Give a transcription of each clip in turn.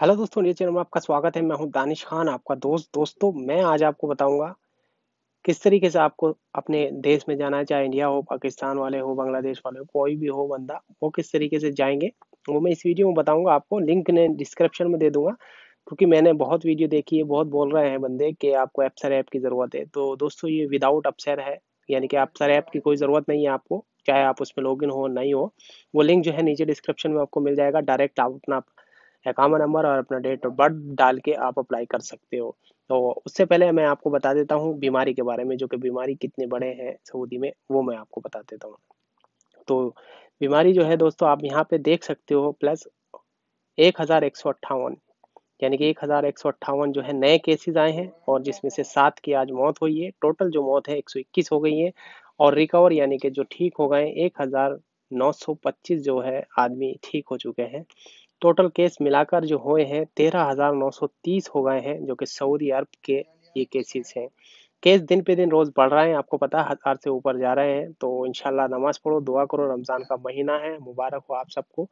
hello दोस्तों ये channel में आपका स्वागत है मैं हूं दानिश खान आपका दोस्त दोस्तों मैं आज आपको बताऊंगा किस तरीके से आपको अपने देश में जाना है चाहे इंडिया हो पाकिस्तान वाले हो बांग्लादेश वाले हो कोई भी हो बंदा वो किस तरीके से जाएंगे वो मैं इस वीडियो में बताऊंगा आपको लिंक ने डिस्क्रिप्शन में दे दूंगा क्योंकि मैंने बहुत वीडियो देखी है बहुत बोल रहे हैं बंदे कि आपको एप्सर ऐप की ज़रूरत है तो दोस्तों ये विदाउट अपसर है यानी कि एप्सर ऐप की कोई ज़रूरत नहीं है आपको चाहे आप उसमें लॉग हो नहीं हो वो लिंक जो है नीचे डिस्क्रिप्शन में आपको मिल जाएगा डायरेक्ट आप अपना अकाउंट नंबर और अपना डेट ऑफ बर्थ डाल के आप अप्लाई कर सकते हो तो उससे पहले मैं आपको बता देता हूँ बीमारी के बारे में जो कि बीमारी कितने बड़े हैं सऊदी में वो मैं आपको बता देता हूँ तो बीमारी जो है दोस्तों आप यहाँ पे देख सकते हो प्लस एक हज़ार एक सौ अट्ठावन यानी कि एक हज़ार एक सौ अट्ठावन जो है नए केसेस आए हैं और जिसमें से सात की आज मौत हुई है टोटल जो मौत है एक सौ इक्कीस हो गई है और रिकवर यानी कि जो ठीक हो गए एक हज़ार नौ सौ पच्चीस जो है आदमी ठीक हो चुके हैं टोटल केस मिलाकर जो हुए हैं तेरह हज़ार नौ सौ तीस हो गए हैं जो कि सऊदी अरब के ये केसेस हैं केस दिन पे दिन रोज़ बढ़ रहे हैं आपको पता है हज़ार से ऊपर जा रहे हैं तो इन नमाज़ पढ़ो दुआ करो रमज़ान का महीना है मुबारक हो आप सबको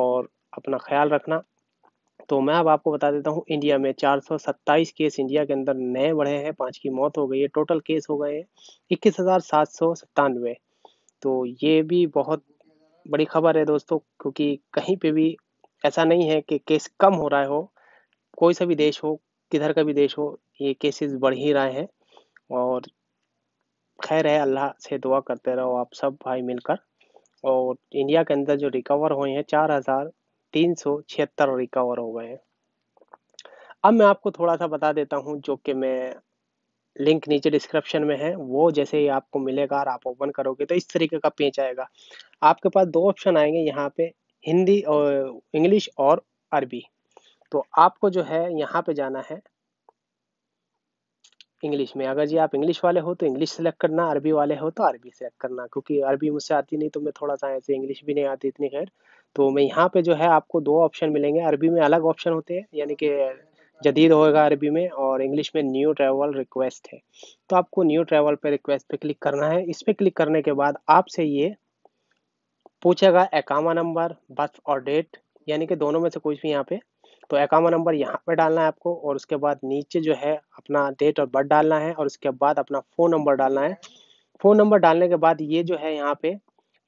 और अपना ख्याल रखना तो मैं अब आपको बता देता हूँ इंडिया में 427 केस इंडिया के अंदर नए बढ़े हैं पांच की मौत हो गई है टोटल केस हो गए हैं इक्कीस हज़ार सात सौ सत्तानवे तो ये भी बहुत बड़ी खबर है दोस्तों क्योंकि कहीं पे भी ऐसा नहीं है कि केस कम हो रहा हो कोई सा भी देश हो किधर का भी देश हो ये केसेस बढ़ ही रहे हैं और खैर है अल्लाह से दुआ करते रहो आप सब भाई मिलकर और इंडिया के अंदर जो रिकवर हुए हैं चार हज़ार तीन सौ छिहत्तर रिकवर हो गए हैं अब मैं आपको थोड़ा सा बता देता हूँ जो कि मैं लिंक नीचे डिस्क्रिप्शन में है वो जैसे ही आपको मिलेगा और आप ओपन करोगे तो इस तरीके का पेज आएगा आपके पास दो ऑप्शन आएंगे यहाँ पे हिंदी और इंग्लिश और अरबी तो आपको जो है यहाँ पे जाना है इंग्लिश में अगर जी आप इंग्लिश वाले हो तो इंग्लिश सेलेक्ट करना अरबी वाले हो तो अरबी सेलेक्ट करना क्योंकि अरबी मुझसे आती नहीं तो मैं थोड़ा सा ऐसे इंग्लिश भी नहीं आती इतनी खैर तो मैं यहाँ पे जो है आपको दो ऑप्शन मिलेंगे अरबी में अलग ऑप्शन होते हैं यानी कि जदीद होएगा अरबी में और इंग्लिश में न्यू ट्रैवल रिक्वेस्ट है तो आपको न्यू ट्रैवल पे रिक्वेस्ट पे क्लिक करना है इस पर क्लिक करने के बाद आपसे ये पूछेगा एकामा नंबर बर्थ और डेट यानी कि दोनों में से कुछ भी यहाँ पे तो एकामा नंबर यहाँ पे डालना है आपको और उसके बाद नीचे जो है अपना डेट और बर्थ डालना है और उसके बाद अपना फ़ोन नंबर डालना है फ़ोन नंबर डालने के बाद ये जो है यहाँ पे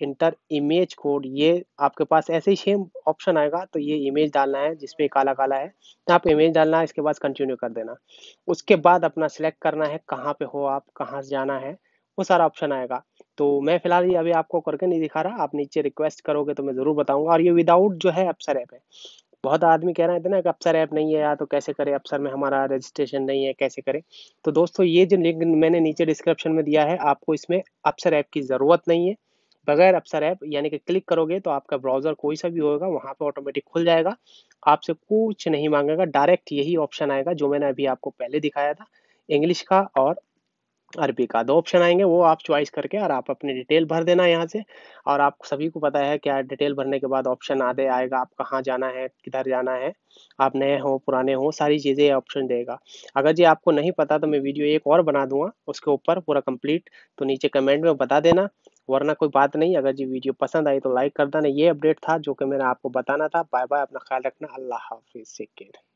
इंटर इमेज कोड ये आपके पास ऐसे ही सेम ऑप्शन आएगा तो ये इमेज डालना है जिसपे काला काला है तो आप इमेज डालना है इसके बाद कंटिन्यू कर देना उसके बाद अपना सिलेक्ट करना है कहाँ पे हो आप कहाँ से जाना है वो सारा ऑप्शन आएगा तो मैं फिलहाल ये अभी आपको करके नहीं दिखा रहा आप नीचे रिक्वेस्ट करोगे तो मैं ज़रूर बताऊंगा और ये विदाउट जो है अपसर ऐप है बहुत आदमी कह रहे हैं ना कि अपसर ऐप नहीं है यार तो कैसे करें अपसर में हमारा रजिस्ट्रेशन नहीं है कैसे करें तो दोस्तों ये जो लिंक मैंने नीचे डिस्क्रिप्शन में दिया है आपको इसमें अपसर ऐप की ज़रूरत नहीं है बगैर अपसर ऐप यानी कि क्लिक करोगे तो आपका ब्राउज़र कोई सा भी होगा वहाँ पे ऑटोमेटिक खुल जाएगा आपसे कुछ नहीं मांगेगा डायरेक्ट यही ऑप्शन आएगा जो मैंने अभी आपको पहले दिखाया था इंग्लिश का और अरबी का दो ऑप्शन आएंगे वो आप चॉइस करके और आप अपनी डिटेल भर देना यहाँ से और आप सभी को पता है क्या डिटेल भरने के बाद ऑप्शन आधे आएगा आप कहाँ जाना है किधर जाना है आप नए हो पुराने हो सारी चीज़ें ऑप्शन देगा अगर जी आपको नहीं पता तो मैं वीडियो एक और बना दूंगा उसके ऊपर पूरा कंप्लीट तो नीचे कमेंट में बता देना वरना कोई बात नहीं अगर जी वीडियो पसंद आई तो लाइक कर देना ये अपडेट था जो कि मैंने आपको बताना था बाय बाय अपना ख्याल रखना अल्लाह हाफिज़ से